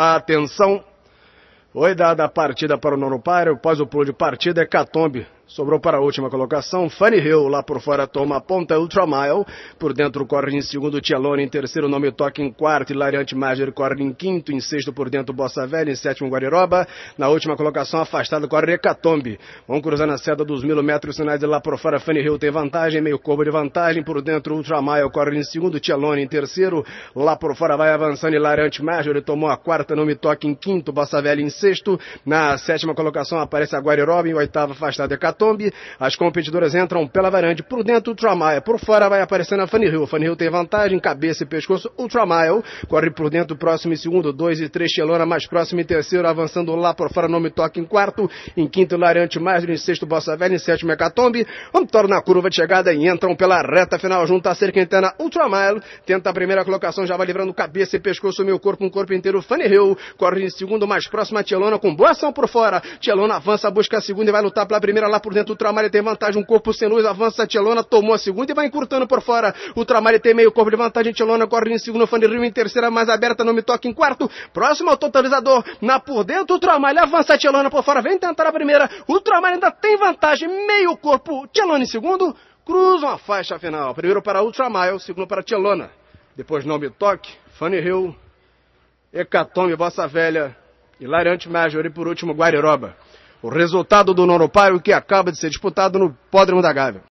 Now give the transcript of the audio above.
A atenção foi dada a partida para o nono par, após o pulo de partida, Hecatombe Sobrou para a última colocação. Fanny Hill lá por fora toma a ponta Ultramile. Por dentro corre em segundo Tialone. Em terceiro nome toca em quarto. Lariante Major corre em quinto. Em sexto por dentro Bossa Velha. Em sétimo Guariroba. Na última colocação afastado corre Hecatombe. Vão cruzar na seda dos mil metros. Sinais de lá por fora. Fanny Hill tem vantagem. Meio corpo de vantagem. Por dentro Ultramile corre em segundo. Tialone em terceiro. Lá por fora vai avançando Lariante Major. Ele tomou a quarta. Nome toca em quinto. Bossa Velha em sexto. Na sétima colocação aparece a Guariroba. Em oitava afastado Hecatombe. Tombi. As competidoras entram pela varanda por dentro, Ultramile. Por fora vai aparecendo a Fanny Hill. Fanny Hill tem vantagem, cabeça e pescoço, Ultramile. Corre por dentro, próximo e segundo, dois e três, Chelona, mais próximo e terceiro, avançando lá por fora, nome toque em quarto. Em quinto, Lariante mais, em sexto, Bossa Velha, em sétimo, Hecatombe. Antoro na curva de chegada e entram pela reta final, junto a cerca interna, Ultramile. Tenta a primeira colocação, já vai livrando cabeça e pescoço, meu corpo, um corpo inteiro, Fanny Hill. Corre em segundo, mais próximo, a Chelona, com boa ação por fora. Chelona avança, busca a segunda e vai lutar pela primeira lá por por dentro. O Tramalha tem vantagem. Um corpo sem luz. Avança Tielona Tomou a segunda e vai encurtando por fora. O Tramalha tem meio corpo de vantagem. Tielona corre em segundo. Fanny Rio em terceira. Mais aberta. Não me toca em quarto. Próximo ao totalizador. Na por dentro. O Tramalha avança Tielona por fora. Vem tentar a primeira. O Tramalha ainda tem vantagem. Meio corpo. Tielona em segundo. Cruzam a faixa final. Primeiro para Ultramile, é segundo para Tielona Depois Não Me Toque, Fanny Hill, Hecatombe, Bossa Velha, Hilariante Major e por último Guariroba. O resultado do nono paio é que acaba de ser disputado no Pódromo da Gávea.